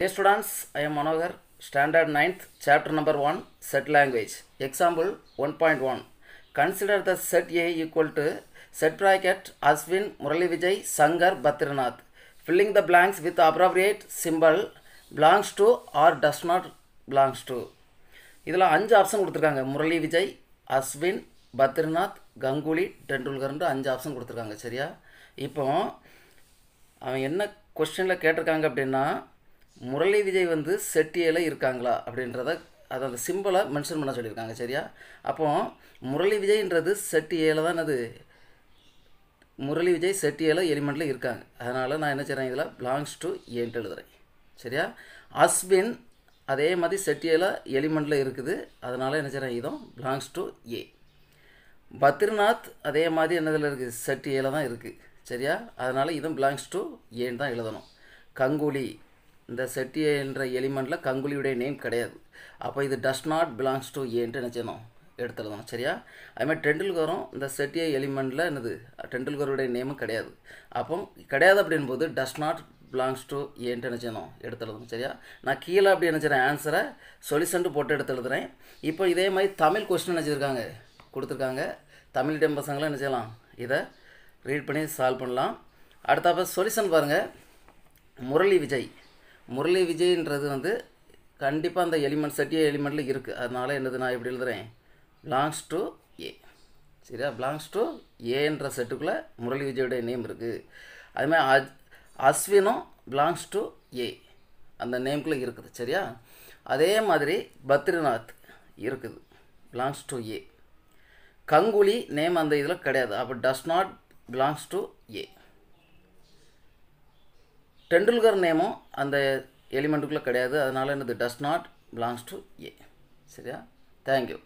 Dear students, I am Manohar, standard 9th, chapter number 1, set language. Example 1.1. Consider the set A equal to set bracket Aswin, Murali Vijay, Sangar, Bhattiranath. Filling the blanks with appropriate symbol belongs to or does not belongs to. இதில் அஞ்சு option கொடுத்துருக்காங்க முரளி விஜய் அஸ்வின் பத்ரிநாத் கங்குலி டெண்டுல்கர்ன்ட்டு அஞ்சு option கொடுத்துருக்காங்க சரியா இப்போ அவன் என்ன கொஸ்டினில் கேட்டிருக்காங்க அப்படின்னா முரளி விஜய் வந்து செட்டியில் இருக்காங்களா அப்படின்றத அது அந்த சிம்பிளாக மென்ஷன் பண்ண சொல்லியிருக்காங்க சரியா அப்போ முரளி விஜய்ன்றது செட்டியில் தான் அது முரளி விஜய் செட்டியில் எலிமெண்ட்டில் இருக்காங்க அதனால் நான் என்ன செய்கிறேன் இதில் பிலாங்ஸ் டு ஏன்ட்டு எழுதுகிறேன் சரியா அஸ்வின் அதே மாதிரி செட்டியில் எலிமெண்ட்டில் இருக்குது அதனால் என்ன செய்கிறேன் இதுவும் பிலாங்ஸ் டு ஏ பத்ரிநாத் அதே மாதிரி என்னதில் இருக்குது செட்டியில் தான் இருக்குது சரியா அதனால் இதுவும் பிலாங்ஸ் டு ஏன்னு தான் எழுதணும் கங்குலி இந்த செட்டி என்ற எலிமெண்ட்டில் கங்குலியுடைய நேம் கிடையாது அப்போ இது does not belongs to and என்ன செய்யணும் எடுத்துடலாம் சரியா அதுமாதிரி டெண்டுல்கரும் இந்த செட்டியை எலிமெண்ட்டில் என்னது டெண்டுல்கருடைய நேமும் கிடையாது அப்போ கிடையாது அப்படின்போது போது does not belongs to and என்ன செய்யணும் எடுத்துடலாம் சரியா நான் கீழே அப்படி என்ன செய்கிறேன் ஆன்சரை சொல்யூஷன்ட்டு போட்டு எடுத்து எழுதுறேன் இப்போ இதே மாதிரி தமிழ் கொஸ்டின் நினச்சிருக்காங்க கொடுத்துருக்காங்க தமிழ் டைம் பசங்களாம் என்ன செய்யலாம் இதை ரீட் பண்ணி சால்வ் பண்ணலாம் அடுத்தப்போ சொல்யூஷன் பாருங்கள் முரளி விஜய் முரளி விஜய்ன்றது வந்து கண்டிப்பாக அந்த எலிமெண்ட் சட்டிய எலிமெண்ட்டில் இருக்குது அதனால் என்னது நான் எப்படி எழுதுகிறேன் பிலாங்ஸ் டு ஏ சரியா பிலாங்ஸ் டு ஏன்ற செட்டுக்குள்ளே முரளி விஜயோடைய நேம் இருக்குது அதுமாதிரி அஜ் அஸ்வினும் பிலாங்ஸ் டு ஏ அந்த நேம்குள்ளே இருக்குது சரியா அதே மாதிரி பத்ரிநாத் இருக்குது belongs to A Ganguly name அந்த இதில் கிடையாது அப்போ does not belongs to A Tendulkar நேமும் அந்த எலிமெண்ட்டுக்குள்ளே கிடையாது அதனால் எனது does not belongs to A சரியா தேங்க்யூ